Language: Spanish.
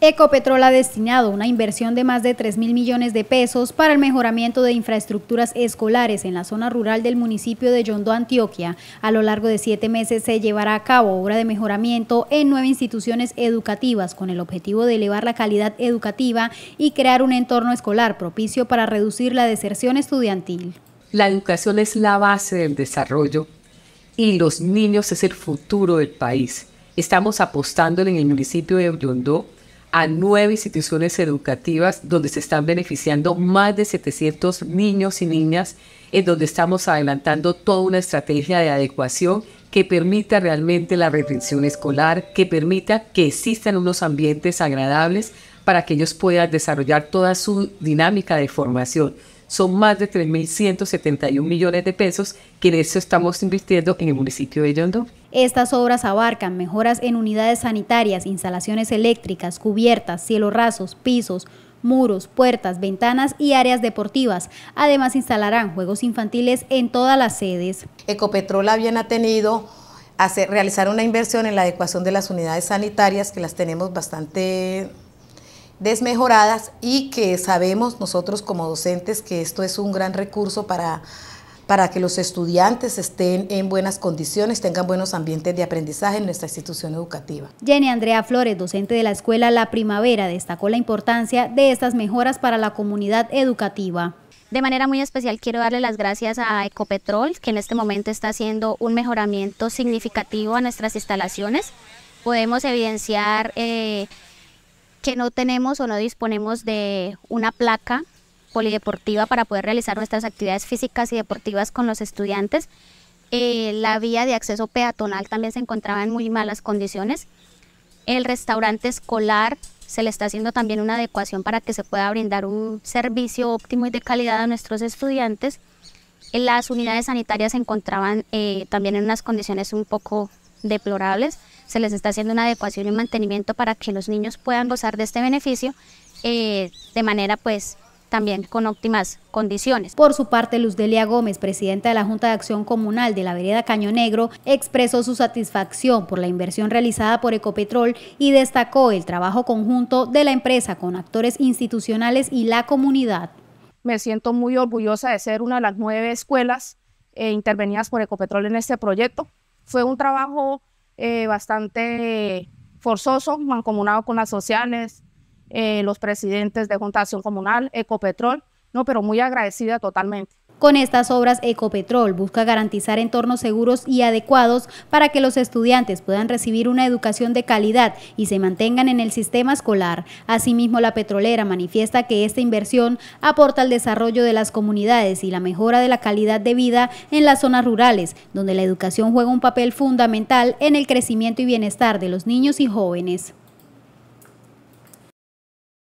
Ecopetrol ha destinado una inversión de más de 3 mil millones de pesos para el mejoramiento de infraestructuras escolares en la zona rural del municipio de Yondó, Antioquia. A lo largo de siete meses se llevará a cabo obra de mejoramiento en nueve instituciones educativas con el objetivo de elevar la calidad educativa y crear un entorno escolar propicio para reducir la deserción estudiantil. La educación es la base del desarrollo y los niños es el futuro del país. Estamos apostando en el municipio de Yondó a nueve instituciones educativas donde se están beneficiando más de 700 niños y niñas, en donde estamos adelantando toda una estrategia de adecuación que permita realmente la retención escolar, que permita que existan unos ambientes agradables para que ellos puedan desarrollar toda su dinámica de formación. Son más de 3.171 millones de pesos que en eso estamos invirtiendo en el municipio de Yondó. Estas obras abarcan mejoras en unidades sanitarias, instalaciones eléctricas, cubiertas, cielos rasos, pisos, muros, puertas, ventanas y áreas deportivas. Además instalarán juegos infantiles en todas las sedes. Ecopetrol habían tenido hacer, realizar una inversión en la adecuación de las unidades sanitarias que las tenemos bastante desmejoradas y que sabemos nosotros como docentes que esto es un gran recurso para para que los estudiantes estén en buenas condiciones, tengan buenos ambientes de aprendizaje en nuestra institución educativa. Jenny Andrea Flores, docente de la escuela La Primavera, destacó la importancia de estas mejoras para la comunidad educativa. De manera muy especial quiero darle las gracias a Ecopetrol, que en este momento está haciendo un mejoramiento significativo a nuestras instalaciones. Podemos evidenciar eh, que no tenemos o no disponemos de una placa polideportiva para poder realizar nuestras actividades físicas y deportivas con los estudiantes. Eh, la vía de acceso peatonal también se encontraba en muy malas condiciones. El restaurante escolar se le está haciendo también una adecuación para que se pueda brindar un servicio óptimo y de calidad a nuestros estudiantes. Eh, las unidades sanitarias se encontraban eh, también en unas condiciones un poco deplorables. Se les está haciendo una adecuación y mantenimiento para que los niños puedan gozar de este beneficio de manera pues también con óptimas condiciones. Por su parte, Luz Delia Gómez, presidenta de la Junta de Acción Comunal de la vereda Caño Negro, expresó su satisfacción por la inversión realizada por Ecopetrol y destacó el trabajo conjunto de la empresa con actores institucionales y la comunidad. Me siento muy orgullosa de ser una de las nueve escuelas eh, intervenidas por Ecopetrol en este proyecto. Fue un trabajo eh, bastante forzoso, mancomunado con las sociales, eh, los presidentes de Juntación Comunal, Ecopetrol, no, pero muy agradecida totalmente. Con estas obras, Ecopetrol busca garantizar entornos seguros y adecuados para que los estudiantes puedan recibir una educación de calidad y se mantengan en el sistema escolar. Asimismo, la petrolera manifiesta que esta inversión aporta al desarrollo de las comunidades y la mejora de la calidad de vida en las zonas rurales, donde la educación juega un papel fundamental en el crecimiento y bienestar de los niños y jóvenes.